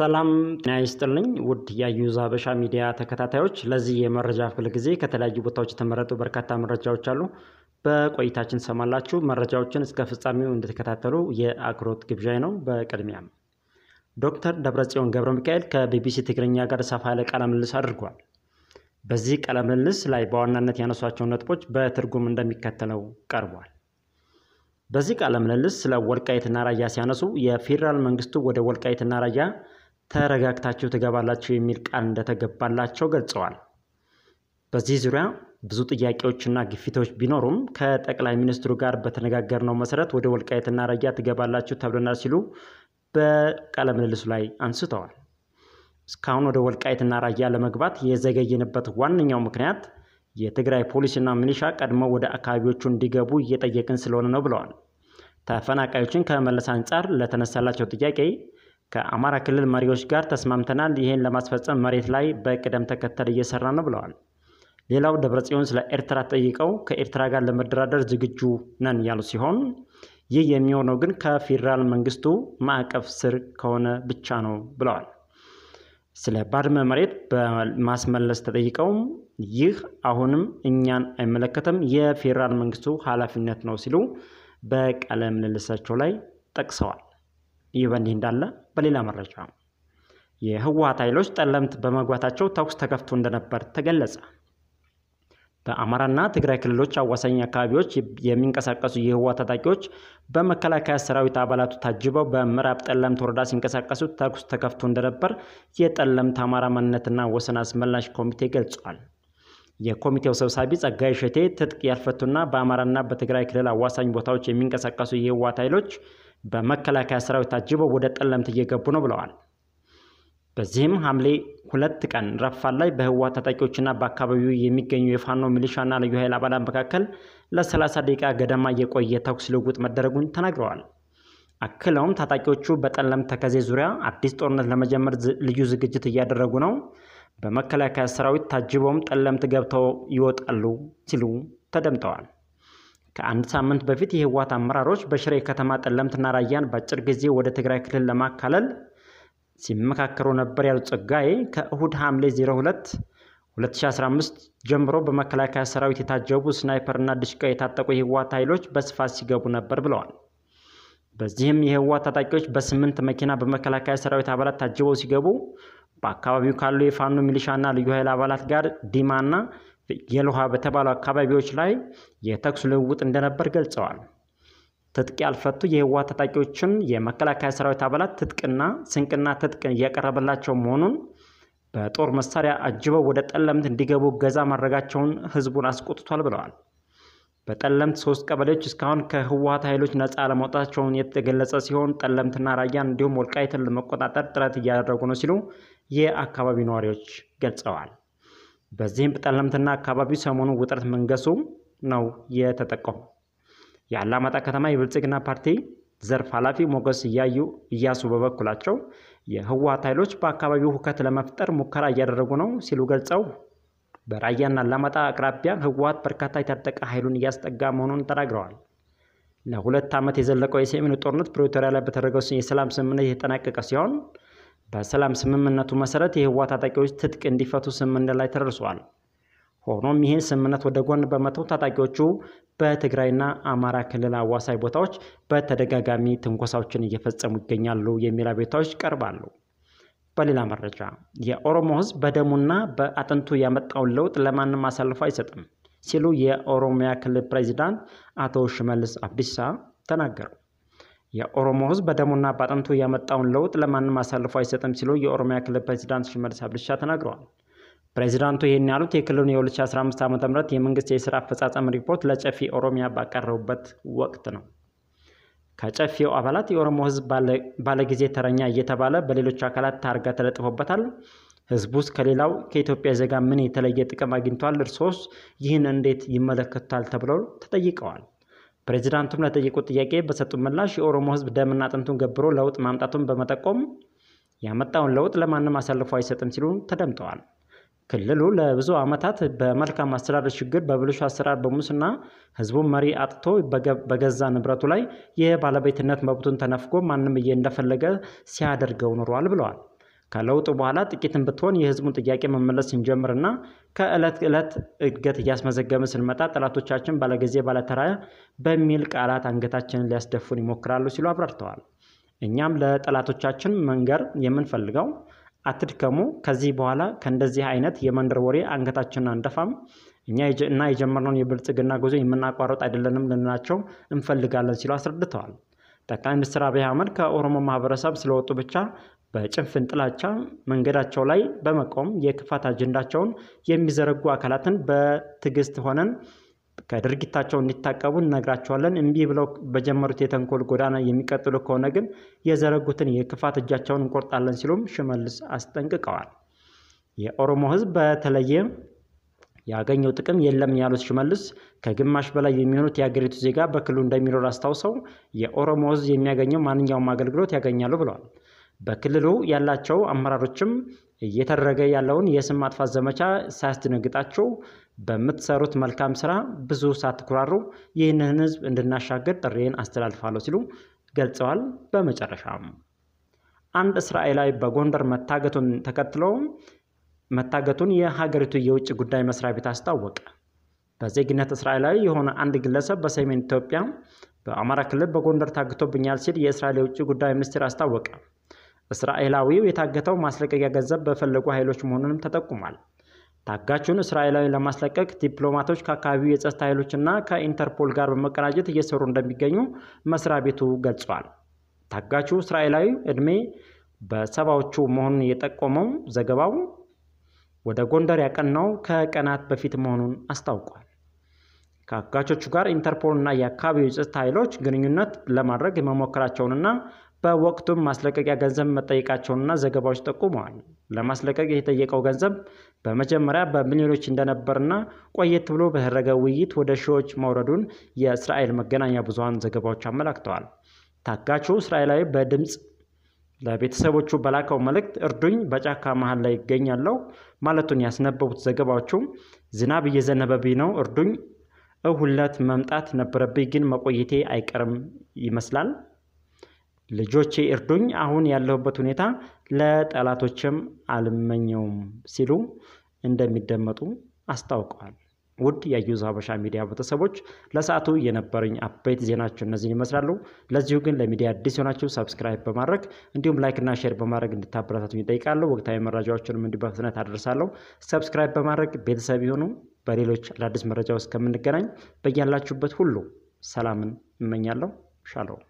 ሰላም ጤና ይስጥልኝ ውድ የዩዝ ሀበሻ ሚዲያ ተከታታዮች፣ ለዚህ የመረጃ ክፍል ጊዜ ከተለያዩ ቦታዎች የተመረጡ በርካታ መረጃዎች አሉ። በቆይታችን ሰማላችሁ። መረጃዎችን እስከ ፍጻሜው እንድትከታተሉ የአክብሮት ግብዣይ ነው። በቅድሚያም ዶክተር ደብረጽዮን ገብረ ሚካኤል ከቢቢሲ ትግርኛ ጋር ሰፋ ያለ ቃለ ምልልስ አድርጓል። በዚህ ቃለ ምልልስ ላይ በዋናነት ያነሷቸውን ነጥቦች በትርጉም እንደሚከተለው ቀርቧል። በዚህ ቃለ ምልልስ ስለ ወልቃይትና ራያ ሲያነሱ የፌዴራል መንግስቱ ወደ ወልቃይትና ራያ ተረጋግታችሁ ትገባላችሁ የሚል ቃል እንደተገባላቸው ገልጸዋል። በዚህ ዙሪያ ብዙ ጥያቄዎችና ግፊቶች ቢኖሩም ከጠቅላይ ሚኒስትሩ ጋር በተነጋገርነው መሰረት ወደ ወልቃይትና ራያ ትገባላችሁ ተብለናል ሲሉ በቃለ ምልልሱ ላይ አንስተዋል። እስካሁን ወደ ወልቃይትና ራያ ለመግባት የዘገየንበት ዋነኛው ምክንያት የትግራይ ፖሊስና ሚሊሻ ቀድመው ወደ አካባቢዎቹ እንዲገቡ እየጠየቅን ስለሆነ ነው ብለዋል። ተፈናቃዮችን ከመለስ አንጻር ለተነሳላቸው ጥያቄ ከአማራ ክልል መሪዎች ጋር ተስማምተናል። ይህን ለማስፈጸም መሬት ላይ በቅደም ተከተል እየሰራ ነው ብለዋል። ሌላው ደብረጽዮን ስለ ኤርትራ ጠይቀው ከኤርትራ ጋር ለመደራደር ዝግጁ ነን ያሉ ሲሆን ይህ የሚሆነው ግን ከፌዴራል መንግስቱ ማዕቀፍ ስር ከሆነ ብቻ ነው ብለዋል። ስለ ባድመ መሬት በማስመለስ ተጠይቀው ይህ አሁንም እኛን አይመለከተም፣ የፌዴራል መንግስቱ ኃላፊነት ነው ሲሉ በቃለ ምልልሳቸው ላይ ጠቅሰዋል። ይህ በእንዲህ እንዳለ በሌላ መረጃ የህወሀት ኃይሎች ጠለምት በመግባታቸው ተኩስ ተከፍቶ እንደነበር ተገለጸ። በአማራና ትግራይ ክልሎች አዋሳኝ አካባቢዎች የሚንቀሳቀሱ የህዋ ታጣቂዎች በመከላከያ ሰራዊት አባላቱ ታጅበው በምዕራብ ጠለምት ወረዳ ሲንቀሳቀሱ ተኩስ ተከፍቶ እንደነበር የጠለምት አማራ ማንነትና ወሰን አስመላሽ ኮሚቴ ገልጿል። የኮሚቴው ሰብሳቢ ጸጋይ ሸቴ ትጥቅ ያልፈቱና በአማራና በትግራይ ክልል አዋሳኝ ቦታዎች የሚንቀሳቀሱ የህወሀት ኃይሎች በመከላከያ ሰራዊት ታጅበው ወደ ጠለምት እየገቡ ነው ብለዋል። በዚህም ሐምሌ ሁለት ቀን ረፋድ ላይ በህወሓት ታጣቂዎችና በአካባቢው የሚገኙ የፋኖ ሚሊሻና ልዩ ኃይል አባላት መካከል ለ30 ደቂቃ ገደማ የቆየ ተኩስ ልውውጥ መደረጉን ተናግረዋል። አክለውም ታጣቂዎቹ በጠለምት ተከዜ ዙሪያ አዲስ ጦርነት ለመጀመር ልዩ ዝግጅት እያደረጉ ነው፣ በመከላከያ ሰራዊት ታጅበውም ጠለምት ገብተው ይወጣሉ ሲሉ ተደምጠዋል። ከአንድ ሳምንት በፊት የህወሓት አመራሮች በሽሬ ከተማ ጠለምትና ራያን በአጭር ጊዜ ወደ ትግራይ ክልል ለማካለል ሲመካከሩ ነበር ያሉት ጸጋዬ ከእሁድ ሐምሌ 02 2015 ጀምሮ በመከላከያ ሰራዊት የታጀቡ ስናይፐርና ድሽቃ የታጠቁ የህወሓት ኃይሎች በስፋት ሲገቡ ነበር ብለዋል። በዚህም የህወሓት ታጣቂዎች በስምንት መኪና በመከላከያ ሰራዊት አባላት ታጅበው ሲገቡ በአካባቢው ካሉ የፋኖ ሚሊሻና ልዩ ኃይል አባላት ጋር ዲማና የልውሃ በተባሉ አካባቢዎች ላይ የተኩስ ልውውጥ እንደነበር ገልጸዋል። ትጥቅ ያልፈቱ የህወሓት ታጣቂዎችን የመከላከያ ሰራዊት አባላት ትጥቅና ስንቅና ትጥቅ እያቀረበላቸው መሆኑን በጦር መሳሪያ አጅበው ወደ ጠለምት እንዲገቡ ገዛ ማድረጋቸውን ህዝቡን አስቆጥቷል ብለዋል። በጠለምት ሶስት ቀበሌዎች እስካሁን ከህወሓት ኃይሎች ነፃ አለመውጣታቸውን የተገለጸ ሲሆን ጠለምትና ራያን እንዲሁም ወልቃይትን ለመቆጣጠር ጥረት እያደረጉ ነው ሲሉ የአካባቢው ነዋሪዎች ገልጸዋል። በዚህም ጠለምትና አካባቢው ሰሞኑን ውጥረት መንገሱ ነው የተጠቀሙ። የአላማጣ ከተማ የብልጽግና ፓርቲ ዘርፍ ኃላፊ ሞገስ እያዩ እያሱ በበኩላቸው የህወሓት ኃይሎች በአካባቢው ሁከት ለመፍጠር ሙከራ እያደረጉ ነው ሲሉ ገልጸው በራያና አላማጣ አቅራቢያ ህወሓት በርካታ የታጠቀ ኃይሉን እያስጠጋ መሆኑን ተናግረዋል። ለሁለት ዓመት የዘለቀው የሰሜኑ ጦርነት ፕሪቶሪያ ላይ በተደረገው የሰላም ስምምነት የተጠናቀቀ ሲሆን በሰላም ስምምነቱ መሰረት የህወሓት ታጣቂዎች ትጥቅ እንዲፈቱ ስምምነት ላይ ተደርሷል። ሆኖም ይህን ስምምነት ወደ ጎን በመተው ታጣቂዎቹ በትግራይና አማራ ክልል አዋሳኝ ቦታዎች በተደጋጋሚ ትንኮሳዎችን እየፈጸሙ ይገኛሉ የሚል አቤቱታዎች ይቀርባሉ። በሌላ መረጃ የኦሮሞ ህዝብ በደሙና በአጥንቱ ያመጣውን ለውጥ ለማንም አሳልፎ አይሰጥም ሲሉ የኦሮሚያ ክልል ፕሬዚዳንት አቶ ሽመልስ አብዲሳ ተናገሩ። የኦሮሞ ህዝብ በደሙና በአጥንቱ ያመጣውን ለውጥ ለማንም አሳልፎ አይሰጥም ሲሉ የኦሮሚያ ክልል ፕሬዚዳንት ሽመልስ አብዲሳ ተናግረዋል። ፕሬዚዳንቱ ይህን ያሉት የክልሉን የ2015 ዓ ም የመንግስት የስራ አፈጻጸም ሪፖርት ለጨፌ ኦሮሚያ ባቀረቡበት ወቅት ነው። ከጨፌው አባላት የኦሮሞ ህዝብ ባለጊዜ ተረኛ እየተባለ በሌሎች አካላት ታርጋ ተለጥፎበታል። ህዝቡ ውስጥ ከሌላው ከኢትዮጵያ ዜጋ ምን የተለየ ጥቅም አግኝቷል? እርሶስ ይህን እንዴት ይመለከቱታል? ተብለው ተጠይቀዋል። ፕሬዚዳንቱም ለጠየቁት ጥያቄ በሰጡ ምላሽ የኦሮሞ ሕዝብ ደምና አጥንቱን ገብሮ ለውጥ ማምጣቱን በመጠቆም ያመጣውን ለውጥ ለማንም አሳልፎ አይሰጥም ሲሉ ተደምጠዋል። ክልሉ ለብዙ ዓመታት በመልካም አስተዳደር ችግር፣ በብልሹ አሰራር፣ በሙስና ህዝቡን መሪ አጥቶ በገዛ ንብረቱ ላይ የባለቤትነት መብቱን ተነፍጎ ማንም እየ እንደፈለገ ሲያደርገው ኑሯል ብለዋል። ከለውጡ በኋላ ጥቂትን ብትሆን የህዝቡን ጥያቄ መመለስ ስንጀምርና ከዕለት ዕለት እድገት እያስመዘገብን ስንመጣ ጠላቶቻችን ባለጊዜ ባለተራ በሚል ቃላት አንገታችንን ሊያስደፉን ይሞክራሉ ሲሉ አብራርተዋል። እኛም ለጠላቶቻችን መንገር የምንፈልገው አትድከሙ፣ ከዚህ በኋላ ከእንደዚህ አይነት የመንደር ወሬ አንገታችንን አንደፋም እኛ እና የጀመርነውን የብልጽግና ጉዞ የምናቋረጥ አይደለንም ልንላቸው እንፈልጋለን ሲሉ አስረድተዋል። ጠቅላይ ሚኒስትር አብይ አህመድ ከኦሮሞ ማህበረሰብ ስለወጡ ብቻ በጭፍን ጥላቻ መንገዳቸው ላይ በመቆም የክፋት አጀንዳቸውን የሚዘረጉ አካላትን በትዕግስት ሆነን ከድርጊታቸው እንዲታቀቡ እነግራቸዋለን። እምቢ ብለው በጀመሩት የተንኮል ጎዳና የሚቀጥሉ ከሆነ ግን የዘረጉትን የክፋት እጃቸውን እንቆርጣለን ሲሉም ሽመልስ አስጠንቅቀዋል። የኦሮሞ ሕዝብ በተለየ ያገኘው ጥቅም የለም ያሉት ሽመልስ ከግማሽ በላይ የሚሆኑት የአገሪቱ ዜጋ በክልሉ እንደሚኖር አስታውሰው የኦሮሞ ሕዝብ የሚያገኘው ማንኛውም አገልግሎት ያገኛሉ ብለዋል። በክልሉ ያላቸው አመራሮችም እየተደረገ ያለውን የስም ማጥፋት ዘመቻ ሳያስደነግጣቸው በምትሰሩት መልካም ስራ ብዙ ሳትኩራሩ ይህንን ህዝብ እንድናሻገር ጥሬን አስተላልፋለሁ ሲሉ ገልጸዋል። በመጨረሻም አንድ እስራኤላዊ በጎንደር መታገቱን ተከትሎ መታገቱን የሀገሪቱ የውጭ ጉዳይ መስሪያ ቤት አስታወቀ። በዜግነት እስራኤላዊ የሆነ አንድ ግለሰብ በሰሜን ኢትዮጵያ በአማራ ክልል በጎንደር ታግቶብኛል ሲል የእስራኤል የውጭ ጉዳይ ሚኒስቴር አስታወቀ። እስራኤላዊው የታገተው ማስለቀቂያ ገንዘብ በፈለጉ ኃይሎች መሆኑንም ተጠቁሟል። ታጋቹን እስራኤላዊ ለማስለቀቅ ዲፕሎማቶች ከአካባቢው የጸጥታ ኃይሎችና ከኢንተርፖል ጋር በመቀናጀት እየሰሩ እንደሚገኙ መስሪያ ቤቱ ገልጿል። ታጋቹ እስራኤላዊ ዕድሜ በሰባዎቹ መሆኑን የጠቆመው ዘገባው ወደ ጎንደር ያቀናው ከቀናት በፊት መሆኑን አስታውቋል። ከአጋቾቹ ጋር ኢንተርፖልና የአካባቢው የጸጥታ ኃይሎች ግንኙነት ለማድረግ የመሞከራቸውንና በወቅቱም ማስለቀቂያ ገንዘብ መጠየቃቸውንና ዘገባዎች ጠቁመዋል። ለማስለቀቅ የተጠየቀው ገንዘብ በመጀመሪያ በሚሊዮኖች እንደነበርና ቆየት ብሎ በተደረገ ውይይት ወደ ሺዎች መውረዱን የእስራኤል መገናኛ ብዙሃን ዘገባዎች አመላክተዋል። ታጋቹ እስራኤላዊ በድምፅ ለቤተሰቦቹ በላከው መልእክት እርዱኝ፣ በጫካ መሃል ላይ ይገኛለሁ ማለቱን ያስነበቡት ዘገባዎቹም ዝናብ እየዘነበብኝ ነው፣ እርዱኝ፣ እሁለት መምጣት ነበረብኝ ግን መቆየቴ አይቀርም ይመስላል ልጆቼ እርዱኝ፣ አሁን ያለሁበት ሁኔታ ለጠላቶችም አልመኘውም ሲሉ እንደሚደመጡ አስታውቀዋል። ውድ የዩዝ ሀበሻ ሚዲያ ቤተሰቦች ለሰዓቱ የነበረኝ አበይት ዜናቸው እነዚህን ይመስላሉ። ለዚሁ ግን ለሚዲያ አዲስ የሆናችሁ ሰብስክራይብ በማድረግ እንዲሁም ላይክና ሼር በማድረግ እንድታበረታቱኝ ይጠይቃለሁ። ወቅታዊ መረጃዎችንም እንዲህ በፍጥነት አደርሳለሁ። ሰብስክራይብ በማድረግ ቤተሰብ ይሁኑ። በሌሎች አዳዲስ መረጃዎች እስከምንገናኝ በያላችሁበት ሁሉ ሰላምን እመኛለሁ። ሻለው